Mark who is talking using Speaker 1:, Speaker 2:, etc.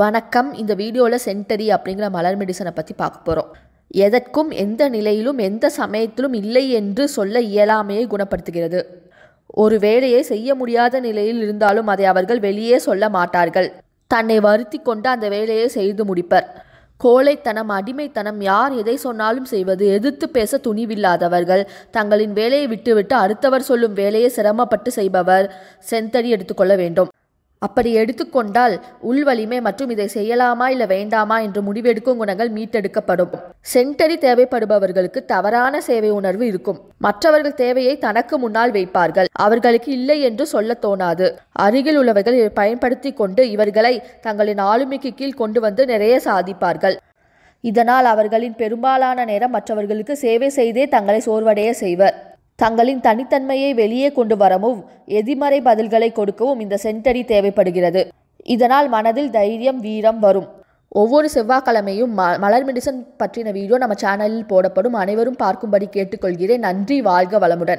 Speaker 1: வணக்கம் இந்த வீடியோவில் சென்டரி அப்படிங்கிற மலர் மெடிசனை பற்றி பார்க்க போகிறோம் எதற்கும் எந்த நிலையிலும் எந்த சமயத்திலும் இல்லை என்று சொல்ல இயலாமையை குணப்படுத்துகிறது ஒரு வேலையை செய்ய முடியாத நிலையில் இருந்தாலும் அதை அவர்கள் வெளியே சொல்ல மாட்டார்கள் தன்னை வருத்தி கொண்டு அந்த வேலையை செய்து முடிப்பர் கோழைத்தனம் அடிமைத்தனம் யார் எதை சொன்னாலும் செய்வது எதிர்த்து பேச துணிவில்லாதவர்கள் தங்களின் வேலையை விட்டுவிட்டு அடுத்தவர் சொல்லும் வேலையை சிரமப்பட்டு செய்பவர் செந்தடி எடுத்துக்கொள்ள வேண்டும் அப்படி எடுத்துக்கொண்டால் உள் வலிமை மற்றும் இதை செய்யலாமா இல்லை வேண்டாமா என்று முடிவெடுக்கும் குணங்கள் மீட்டெடுக்கப்படும் சென்டரி தேவைப்படுபவர்களுக்கு தவறான சேவை உணர்வு இருக்கும் மற்றவர்கள் தேவையை தனக்கு முன்னால் வைப்பார்கள் அவர்களுக்கு இல்லை என்று சொல்ல தோணாது அருகில் உள்ளவர்கள் பயன்படுத்தி கொண்டு இவர்களை தங்களின் ஆளுமைக்கு கீழ் கொண்டு வந்து நிறைய சாதிப்பார்கள் இதனால் அவர்களின் பெரும்பாலான நேரம் மற்றவர்களுக்கு சேவை செய்தே தங்களை சோர்வடைய செய்வர் தங்களின் தனித்தன்மையை வெளியே கொண்டு வரவும் எதிர்மறை பதில்களை கொடுக்கவும் இந்த சென்டரி தேவைப்படுகிறது இதனால் மனதில் தைரியம் வீரம் வரும் ஒவ்வொரு செவ்வாய்க்கிழமையும் ம மலர் மெடிசன் பற்றின வீடியோ நம்ம சேனலில் போடப்படும் அனைவரும் பார்க்கும்படி கேட்டுக்கொள்கிறேன் நன்றி வாழ்க வளமுடன்